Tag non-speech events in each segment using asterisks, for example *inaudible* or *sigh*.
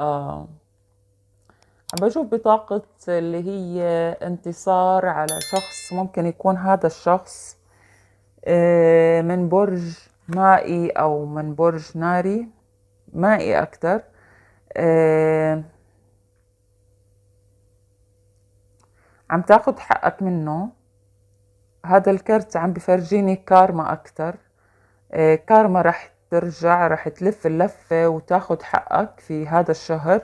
آه بشوف بطاقة اللي هي انتصار على شخص ممكن يكون هذا الشخص آه، من برج مائي أو من برج ناري مائي أكتر آه، عم تاخد حقك منه هذا الكرت عم بفرجيني كارما أكتر آه، كارما رح ترجع رح تلف اللفة وتاخد حقك في هذا الشهر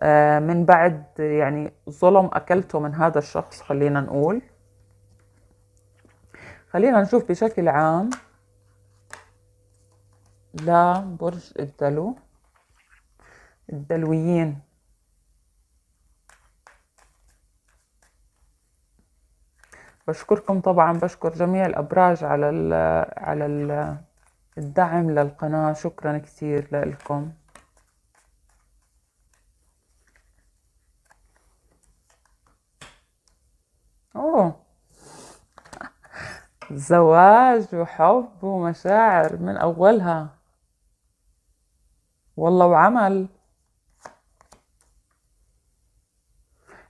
آه، من بعد يعني ظلم أكلته من هذا الشخص خلينا نقول خلينا نشوف بشكل عام لبرج الدلو الدلويين بشكركم طبعا بشكر جميع الابراج على الـ على الـ الدعم للقناة شكرا كثير لكم اوه زواج وحب ومشاعر من اولها والله وعمل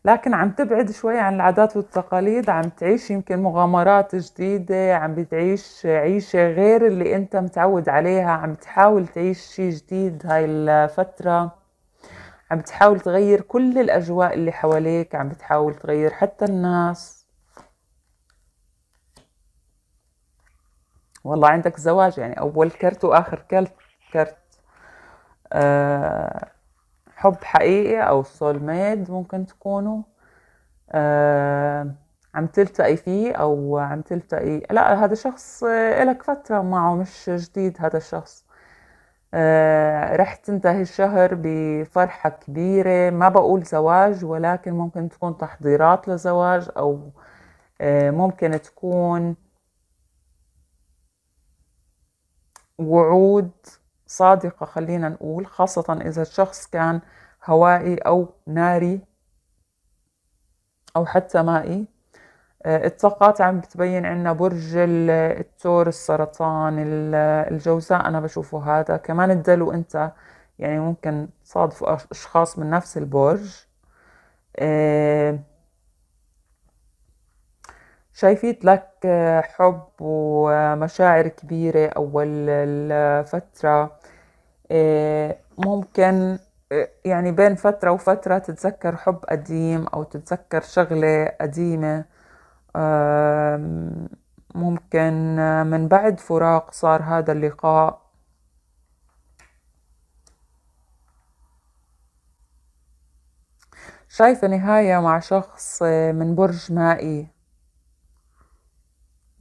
لكن عم تبعد شوي عن العادات والتقاليد عم تعيش يمكن مغامرات جديدة عم بتعيش عيشة غير اللي انت متعود عليها عم تحاول تعيش شي جديد هاي الفترة عم تحاول تغير كل الأجواء اللي حواليك عم بتحاول تغير حتى الناس والله عندك زواج يعني أول كرت وآخر كرت كرت آه حب حقيقي أو سول ميد ممكن تكونوا آه، عم تلتقي فيه أو عم تلتقي لا هذا شخص آه، لك فترة معه مش جديد هذا الشخص آه، رح تنتهي الشهر بفرحة كبيرة ما بقول زواج ولكن ممكن تكون تحضيرات لزواج أو ممكن تكون وعود صادقة خلينا نقول خاصة إذا الشخص كان هوائي أو ناري أو حتى مائي آه، الطاقات عم بتبين عنا برج التور السرطان الجوزاء أنا بشوفه هذا كمان الدلو أنت يعني ممكن صادف أشخاص من نفس البرج آه، شايفيت لك آه، حب ومشاعر كبيرة أول الفترة آه، ممكن آه، يعني بين فترة وفترة تتذكر حب قديم أو تتذكر شغلة قديمة ممكن آه، من بعد فراق صار هذا اللقاء شايفة نهاية مع شخص من برج مائي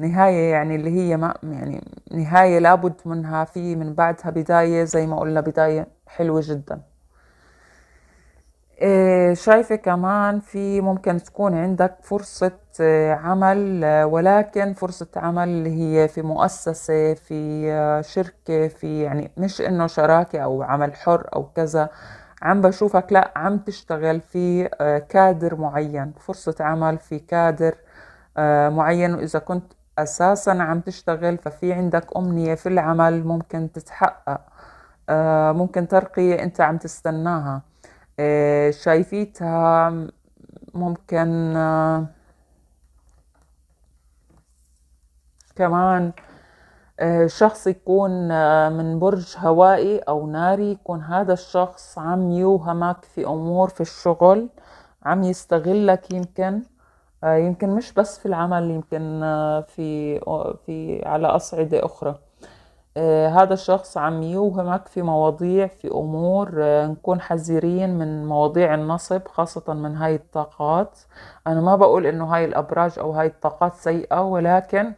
نهاية يعني اللي هي ما يعني نهاية لابد منها في من بعدها بداية زي ما قلنا بداية حلوة جدا إيه، شايفة كمان في ممكن تكون عندك فرصة إيه، عمل إيه، ولكن فرصة عمل اللي هي في مؤسسة في شركة في يعني مش انه شراكة او عمل حر او كذا عم بشوفك لا عم تشتغل في كادر معين فرصة عمل في كادر معين وإذا كنت اساسا عم تشتغل ففي عندك امنيه في العمل ممكن تتحقق آه، ممكن ترقيه انت عم تستناها آه، شايفيتها ممكن آه، كمان شخص يكون من برج هوائي او ناري يكون هذا الشخص عم يوهمك في امور في الشغل عم يستغلك يمكن آه، يمكن مش بس في العمل يمكن آه، في في على أصعدة أخرى آه، هذا الشخص عم يوهمك في مواضيع في أمور نكون حذرين من مواضيع النصب خاصة من هاي الطاقات أنا ما بقول إنه هاي الأبراج أو هاي الطاقات سيئة ولكن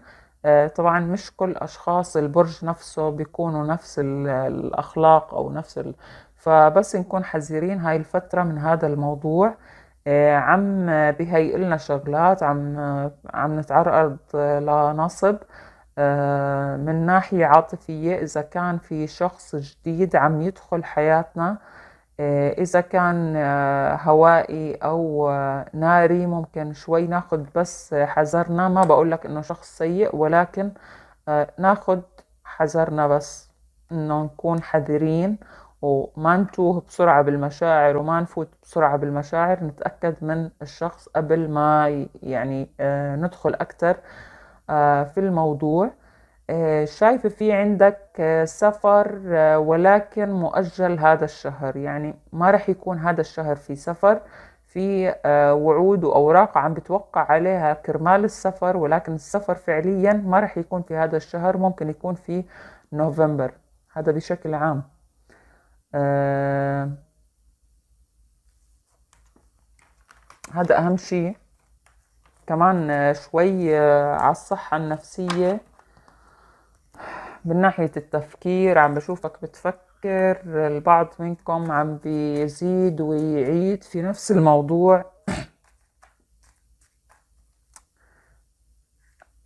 طبعا مش كل أشخاص البرج نفسه بيكونوا نفس الأخلاق أو نفس ال... فبس نكون حذرين هاي الفترة من هذا الموضوع آه، عم بهيئ لنا شغلات عم عم نتعرض لنصب آه، من ناحية عاطفية إذا كان في شخص جديد عم يدخل حياتنا آه، إذا كان هوائي أو ناري ممكن شوي ناخد بس حذرنا ما بقولك إنه شخص سيء ولكن ناخد حذرنا بس إنه نكون حذرين وما نتوه بسرعة بالمشاعر وما نفوت بسرعة بالمشاعر نتأكد من الشخص قبل ما يعني آه، ندخل أكتر آه، في الموضوع آه، شايفة في عندك سفر ولكن مؤجل هذا الشهر يعني ما رح يكون هذا الشهر في سفر في وعود وأوراق عم بتوقع عليها كرمال السفر ولكن السفر فعليا ما رح يكون في هذا الشهر ممكن يكون في نوفمبر هذا بشكل عام آه هذا أهم شيء كمان آه، شوي آه، على الصحة النفسية من ناحية التفكير عم بشوفك بتفكر البعض منكم عم بيزيد ويعيد في نفس الموضوع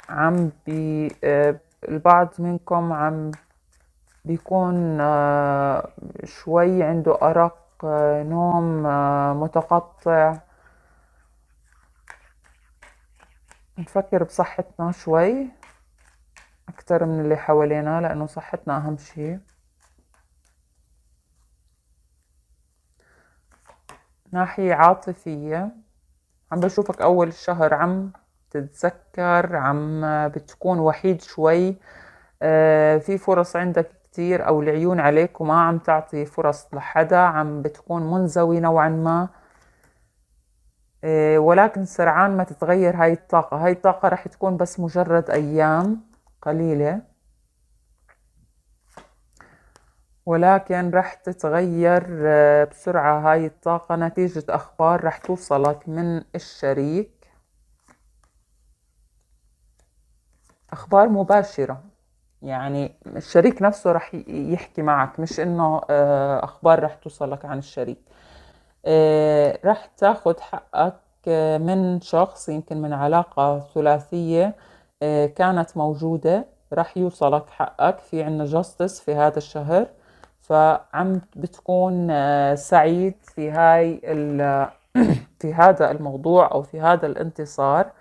عم بي آه، البعض منكم عم بيكون آه، شوي عنده أرق آه، نوم آه، متقطع نفكر بصحتنا شوي أكتر من اللي حوالينا لأنه صحتنا أهم شي ناحية عاطفية عم بشوفك أول الشهر عم تتذكر عم بتكون وحيد شوي في فرص عندك كتير أو العيون عليك وما عم تعطي فرص لحدا عم بتكون منزوي نوعا ما إيه، ولكن سرعان ما تتغير هاي الطاقة هاي الطاقة رح تكون بس مجرد أيام قليلة ولكن رح تتغير آه، بسرعة هاي الطاقة نتيجة أخبار رح توصلك من الشريك أخبار مباشرة يعني الشريك نفسه رح يحكي معك مش انه آه، اخبار رح توصلك عن الشريك آه، رح تاخد حقك آه، من شخص يمكن من علاقة ثلاثية كانت موجودة رح يوصلك حقك في عنا جاستس في هذا الشهر فعم بتكون سعيد في هاي في هذا الموضوع او في هذا الانتصار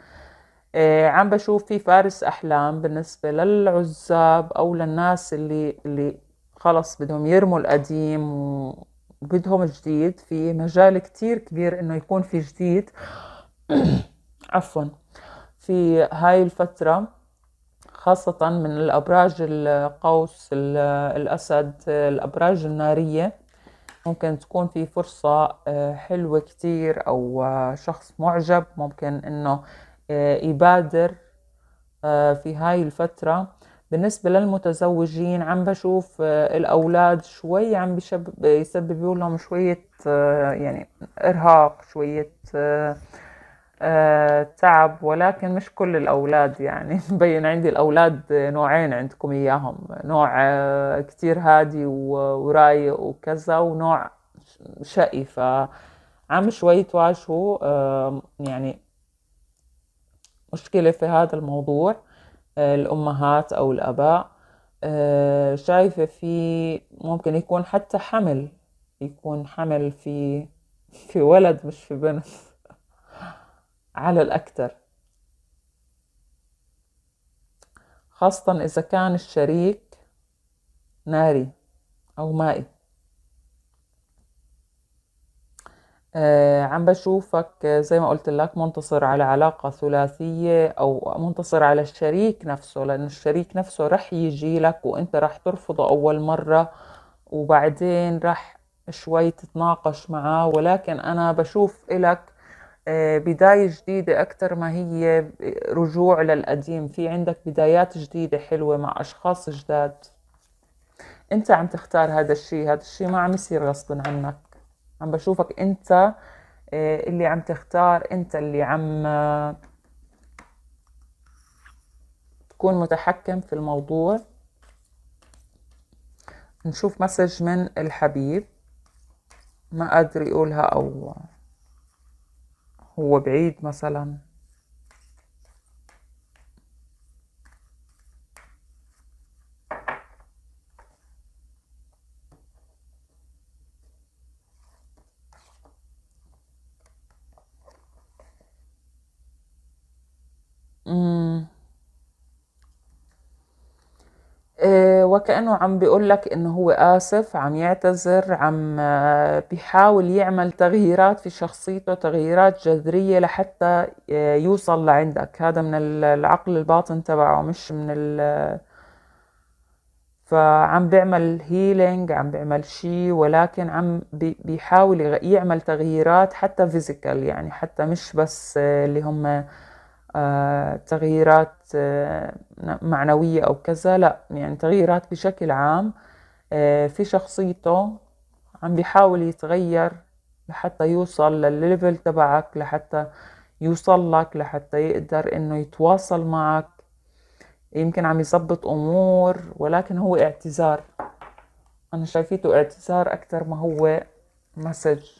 إيه، عم بشوف في فارس أحلام بالنسبة للعزاب أو للناس اللي اللي خلص بدهم يرموا القديم وبدهم جديد في مجال كتير كبير إنه يكون في جديد *coughs* عفوا في هاي الفترة خاصة من الأبراج القوس الأسد الأبراج النارية ممكن تكون في فرصة آه، حلوة كتير أو آه، شخص معجب ممكن إنه آه، يبادر آه، في هاي الفترة بالنسبة للمتزوجين عم بشوف آه، الأولاد شوي عم بيسببوا لهم شوية يعني إرهاق شوية تعب ولكن مش كل الأولاد يعني *laughs* مبين عندي الأولاد نوعين عندكم إياهم نوع كتير هادي ورايق وكذا ونوع شقي فعم شوي تواجهوا يعني مشكلة في هذا الموضوع آه، الأمهات أو الآباء آه، شايفة في ممكن يكون حتى حمل يكون حمل في في ولد مش في بنت *laughs* على الأكثر خاصة إذا كان الشريك ناري أو مائي آه عم بشوفك آه، زي ما قلت لك منتصر على علاقة ثلاثية أو منتصر على الشريك نفسه لأن الشريك نفسه رح يجي لك وأنت رح ترفضه أول مرة وبعدين رح شوي تتناقش معه ولكن أنا بشوف إلك آه، بداية جديدة أكثر ما هي آه، رجوع للقديم في عندك بدايات جديدة حلوة مع أشخاص جداد أنت عم تختار هذا الشيء هذا الشيء ما عم يصير غصبا عنك عم بشوفك انت آه، اللي عم تختار انت اللي عم آه، تكون متحكم في الموضوع نشوف مسج من الحبيب ما قادر يقولها او هو بعيد مثلا هو كأنه عم بيقول لك إنه هو آسف عم يعتذر عم آه، بيحاول يعمل تغييرات في شخصيته تغييرات جذرية لحتى آه، يوصل لعندك هذا من العقل الباطن تبعه مش من ال فعم بيعمل هيلينج عم بيعمل شيء ولكن عم بيحاول يعمل تغييرات حتى فيزيكال يعني حتى مش بس آه، اللي هم آه، تغييرات آه، معنوية أو كذا لا يعني تغييرات بشكل عام آه، في شخصيته عم بيحاول يتغير لحتى يوصل للليفل تبعك لحتى يوصل لك لحتى يقدر انه يتواصل معك يمكن عم يظبط امور ولكن هو اعتذار انا شايفيته اعتذار اكثر ما هو مسج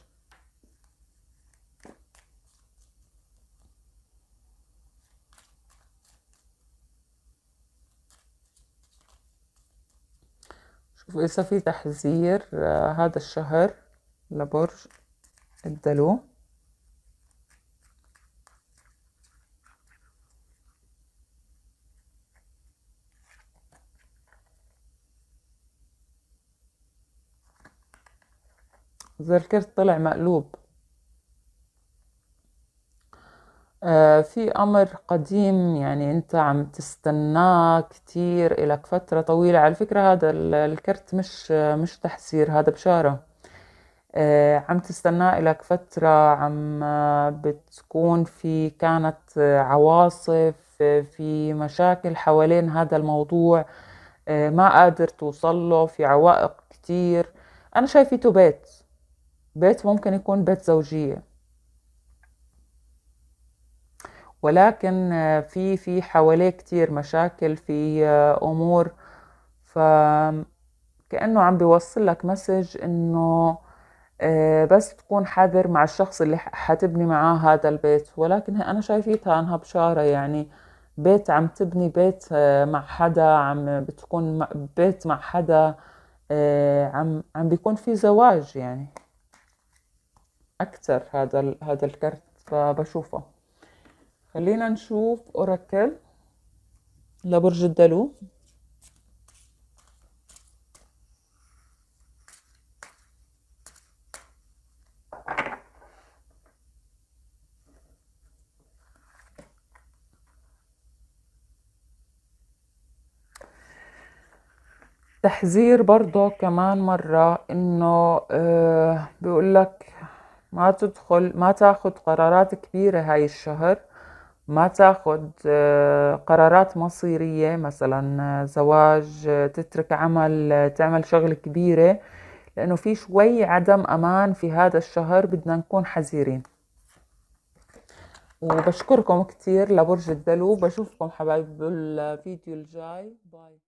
إذا في تحذير آه، هذا الشهر لبرج الدلو زي الكرت طلع مقلوب آه، في أمر قديم يعني أنت عم تستناه كتير إلك فترة طويلة على فكرة هذا الكرت مش مش تحسير هذا بشارة آه، عم تستناه إلك فترة عم آه، بتكون في كانت عواصف في مشاكل حوالين هذا الموضوع ما قادر توصل له في عوائق كتير أنا شايفيته بيت بيت ممكن يكون بيت زوجية ولكن آه، في في حواليه كتير مشاكل في آه، امور فكأنه عم بيوصل لك مسج انه آه، بس تكون حذر مع الشخص اللي حتبني معاه هذا البيت ولكن انا شايفيتها انها بشارة يعني بيت عم تبني بيت مع حدا عم بتكون بيت مع حدا عم عم بيكون في زواج يعني اكثر هذا هذا الكرت فبشوفه خلينا نشوف اوراكل لبرج الدلو تحذير برضه كمان مرة انه آه، بيقول لك ما تدخل ما تاخد قرارات كبيرة هاي الشهر ما تاخد آه، قرارات مصيرية مثلا آه، زواج آه، تترك عمل تعمل شغلة كبيرة لأنه في شوي عدم أمان في هذا الشهر بدنا نكون حذرين وبشكركم كتير لبرج الدلو بشوفكم حبايب بالفيديو الجاي باي